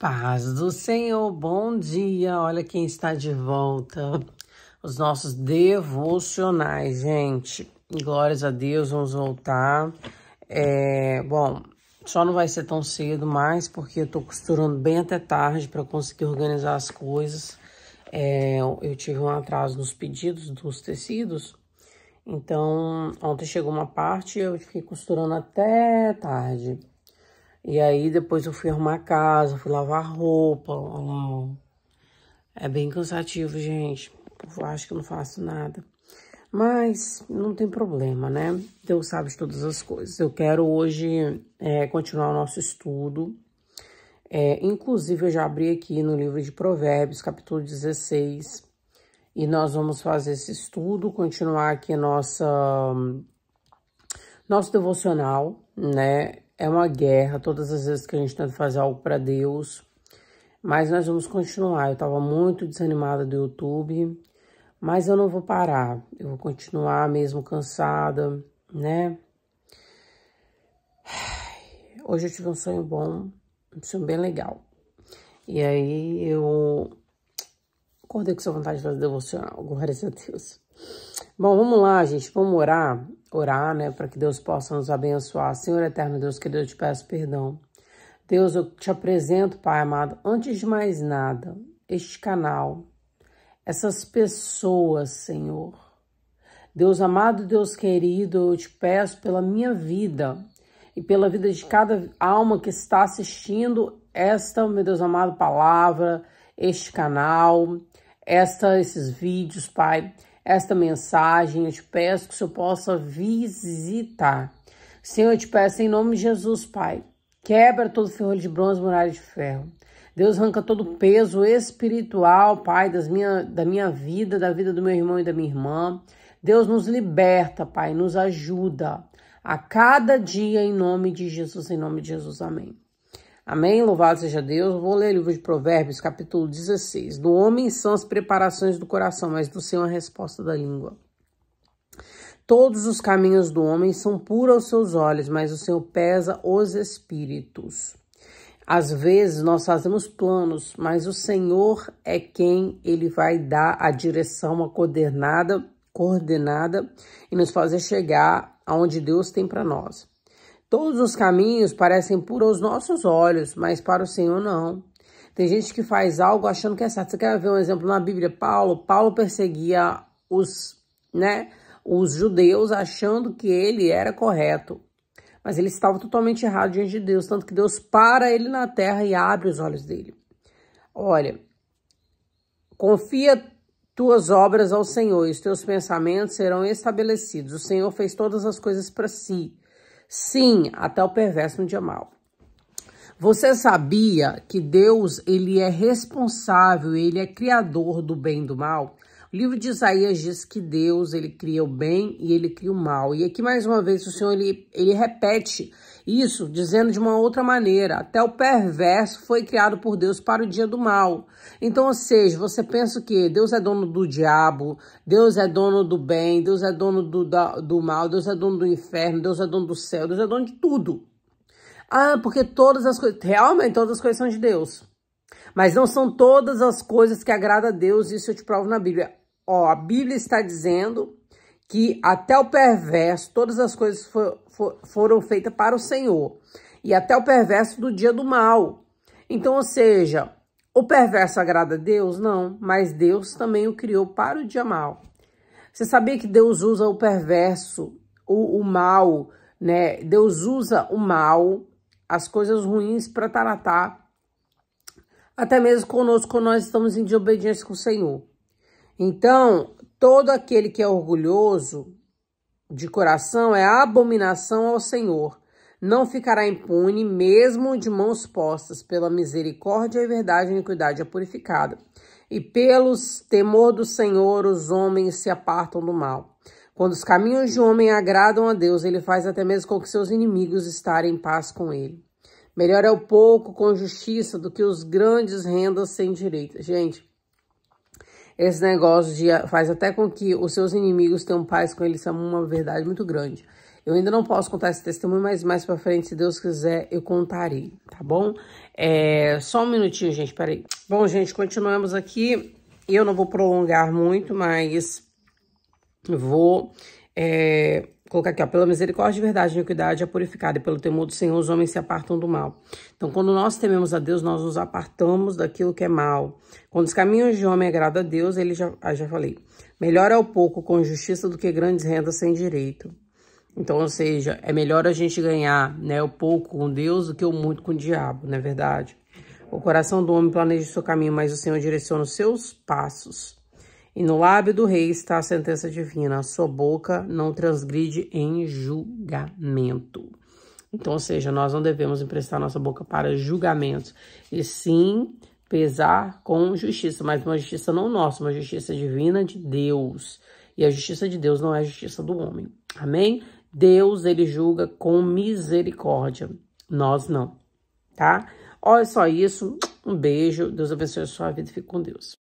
Paz do Senhor, bom dia. Olha quem está de volta. Os nossos devocionais, gente. Glórias a Deus, vamos voltar. É, bom, só não vai ser tão cedo mais, porque eu tô costurando bem até tarde para conseguir organizar as coisas. É, eu tive um atraso nos pedidos dos tecidos. Então, ontem chegou uma parte e eu fiquei costurando até tarde. E aí depois eu fui arrumar a casa, fui lavar roupa, olha lá, ó. É bem cansativo, gente. Eu acho que eu não faço nada. Mas não tem problema, né? Deus sabe de todas as coisas. Eu quero hoje é, continuar o nosso estudo. É, inclusive, eu já abri aqui no livro de Provérbios, capítulo 16. E nós vamos fazer esse estudo, continuar aqui nossa nosso devocional, né? é uma guerra, todas as vezes que a gente tenta fazer algo para Deus. Mas nós vamos continuar. Eu estava muito desanimada do YouTube, mas eu não vou parar. Eu vou continuar mesmo cansada, né? Hoje eu tive um sonho bom, um sonho bem legal. E aí eu Acordei é com sua vontade de fazer devocional. Glórias a Deus. Bom, vamos lá, gente. Vamos orar. Orar, né? Para que Deus possa nos abençoar. Senhor eterno Deus, querido, eu te peço perdão. Deus, eu te apresento, Pai amado, antes de mais nada, este canal, essas pessoas, Senhor. Deus amado, Deus querido, eu te peço pela minha vida e pela vida de cada alma que está assistindo esta, meu Deus amado, palavra, este canal esta, esses vídeos, Pai, esta mensagem. Eu te peço que o Senhor possa visitar. Senhor, eu te peço em nome de Jesus, Pai. Quebra todo ferrolho de bronze, muralha de ferro. Deus arranca todo o peso espiritual, Pai, das minha, da minha vida, da vida do meu irmão e da minha irmã. Deus nos liberta, Pai, nos ajuda a cada dia em nome de Jesus, em nome de Jesus. Amém. Amém? Louvado seja Deus. Vou ler o livro de Provérbios, capítulo 16. Do homem são as preparações do coração, mas do Senhor a resposta da língua. Todos os caminhos do homem são puros aos seus olhos, mas o Senhor pesa os espíritos. Às vezes nós fazemos planos, mas o Senhor é quem ele vai dar a direção, uma coordenada, coordenada e nos fazer chegar aonde Deus tem para nós. Todos os caminhos parecem puros aos nossos olhos, mas para o Senhor não. Tem gente que faz algo achando que é certo. Você quer ver um exemplo na Bíblia? Paulo, Paulo perseguia os, né, os judeus achando que ele era correto. Mas ele estava totalmente errado diante de Deus, tanto que Deus para ele na terra e abre os olhos dele. Olha, confia tuas obras ao Senhor e os teus pensamentos serão estabelecidos. O Senhor fez todas as coisas para si Sim, até o perverso um dia mal. Você sabia que Deus ele é responsável, ele é criador do bem e do mal? O livro de Isaías diz que Deus, ele cria o bem e ele cria o mal. E aqui, mais uma vez, o Senhor, ele, ele repete isso, dizendo de uma outra maneira. Até o perverso foi criado por Deus para o dia do mal. Então, ou seja, você pensa o quê? Deus é dono do diabo, Deus é dono do bem, Deus é dono do, da, do mal, Deus é dono do inferno, Deus é dono do céu, Deus é dono de tudo. Ah, porque todas as coisas, realmente todas as coisas são de Deus. Mas não são todas as coisas que agrada a Deus, isso eu te provo na Bíblia. Ó, a Bíblia está dizendo que até o perverso, todas as coisas for, for, foram feitas para o Senhor. E até o perverso do dia do mal. Então, ou seja, o perverso agrada a Deus? Não, mas Deus também o criou para o dia mal. Você sabia que Deus usa o perverso, o, o mal, né? Deus usa o mal, as coisas ruins para tratar. Até mesmo conosco, quando nós estamos em desobediência com o Senhor. Então, todo aquele que é orgulhoso de coração é abominação ao Senhor. Não ficará impune, mesmo de mãos postas, pela misericórdia e verdade, a iniquidade é purificada. E pelos temor do Senhor, os homens se apartam do mal. Quando os caminhos de homem agradam a Deus, ele faz até mesmo com que seus inimigos estarem em paz com ele. Melhor é o pouco com justiça do que os grandes rendas sem direito. Gente, esse negócio de faz até com que os seus inimigos tenham paz com eles isso é uma verdade muito grande. Eu ainda não posso contar esse testemunho, mas mais pra frente, se Deus quiser, eu contarei, tá bom? É, só um minutinho, gente, peraí. Bom, gente, continuamos aqui. Eu não vou prolongar muito, mas vou é, colocar aqui, ó, pela misericórdia, verdade e iniquidade é purificada, e pelo temor do Senhor os homens se apartam do mal. Então, quando nós tememos a Deus, nós nos apartamos daquilo que é mal. Quando os caminhos de homem agradam a Deus, ele já, ah, já falei, melhor é o pouco com justiça do que grandes rendas sem direito. Então, ou seja, é melhor a gente ganhar né, o pouco com Deus do que o muito com o diabo, não é verdade? O coração do homem planeja o seu caminho, mas o Senhor direciona os seus passos. E no lábio do rei está a sentença divina, a sua boca não transgride em julgamento. Então, ou seja, nós não devemos emprestar nossa boca para julgamentos, e sim pesar com justiça, mas uma justiça não nossa, uma justiça divina de Deus. E a justiça de Deus não é a justiça do homem. Amém? Deus, ele julga com misericórdia. Nós não, tá? Olha só isso. Um beijo. Deus abençoe a sua vida. Fique com Deus.